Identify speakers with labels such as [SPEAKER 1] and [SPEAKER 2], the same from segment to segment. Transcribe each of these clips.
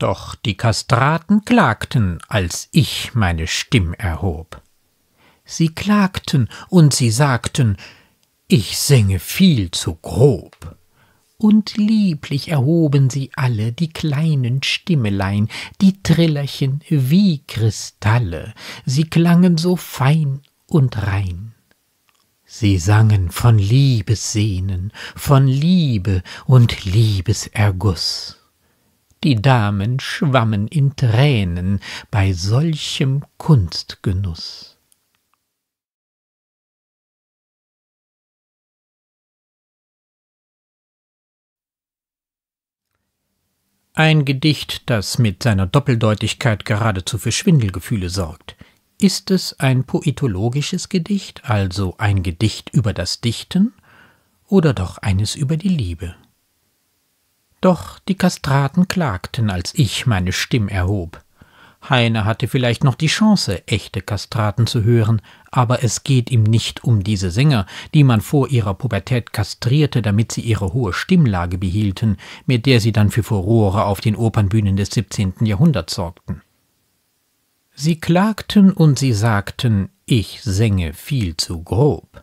[SPEAKER 1] Doch die
[SPEAKER 2] Kastraten klagten, als ich meine Stimm erhob. Sie klagten und sie sagten, ich singe viel zu grob. Und lieblich erhoben sie alle die kleinen Stimmelein, die Trillerchen wie Kristalle, sie klangen so fein und rein. Sie sangen von Liebessehnen, von Liebe und Liebeserguss die Damen schwammen
[SPEAKER 1] in Tränen bei solchem Kunstgenuß. Ein Gedicht, das mit seiner
[SPEAKER 2] Doppeldeutigkeit geradezu für Schwindelgefühle sorgt. Ist es ein poetologisches Gedicht, also ein Gedicht über das Dichten, oder doch eines über die Liebe? Doch die Kastraten klagten, als ich meine Stimme erhob. Heine hatte vielleicht noch die Chance, echte Kastraten zu hören, aber es geht ihm nicht um diese Sänger, die man vor ihrer Pubertät kastrierte, damit sie ihre hohe Stimmlage behielten, mit der sie dann für Furore auf den Opernbühnen des 17. Jahrhunderts sorgten. Sie klagten und sie sagten, ich sänge viel zu grob.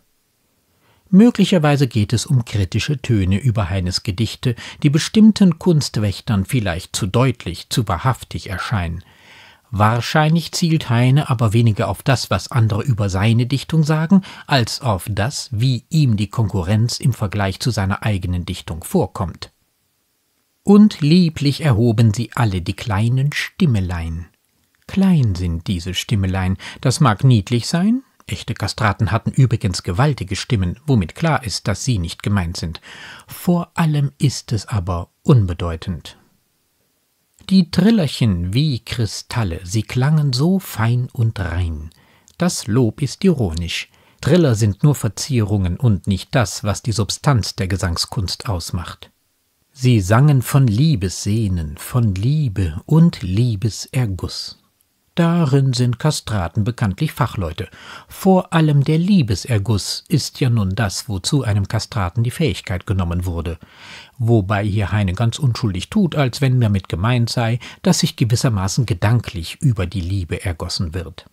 [SPEAKER 2] Möglicherweise geht es um kritische Töne über Heines Gedichte, die bestimmten Kunstwächtern vielleicht zu deutlich, zu wahrhaftig erscheinen. Wahrscheinlich zielt Heine aber weniger auf das, was andere über seine Dichtung sagen, als auf das, wie ihm die Konkurrenz im Vergleich zu seiner eigenen Dichtung vorkommt. Und lieblich erhoben sie alle die kleinen Stimmelein. Klein sind diese Stimmelein, das mag niedlich sein, Echte Kastraten hatten übrigens gewaltige Stimmen, womit klar ist, dass sie nicht gemeint sind. Vor allem ist es aber unbedeutend. Die Trillerchen wie Kristalle, sie klangen so fein und rein. Das Lob ist ironisch. Triller sind nur Verzierungen und nicht das, was die Substanz der Gesangskunst ausmacht. Sie sangen von Liebessehnen, von Liebe und Liebeserguss. Darin sind Kastraten bekanntlich Fachleute. Vor allem der Liebeserguss ist ja nun das, wozu einem Kastraten die Fähigkeit genommen wurde. Wobei hier Heine ganz unschuldig tut, als wenn damit gemeint sei, dass sich gewissermaßen gedanklich über die Liebe ergossen wird.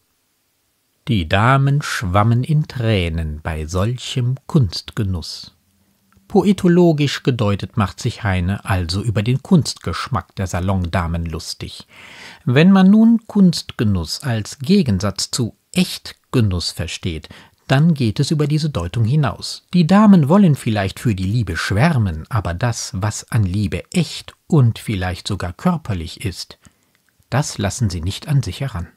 [SPEAKER 2] Die Damen schwammen in Tränen bei solchem Kunstgenuss. Poetologisch gedeutet macht sich Heine also über den Kunstgeschmack der Salondamen lustig. Wenn man nun Kunstgenuss als Gegensatz zu Echtgenuss versteht, dann geht es über diese Deutung hinaus. Die Damen wollen vielleicht für die Liebe schwärmen, aber das, was an Liebe echt und vielleicht sogar körperlich ist,
[SPEAKER 1] das lassen sie nicht an sich heran.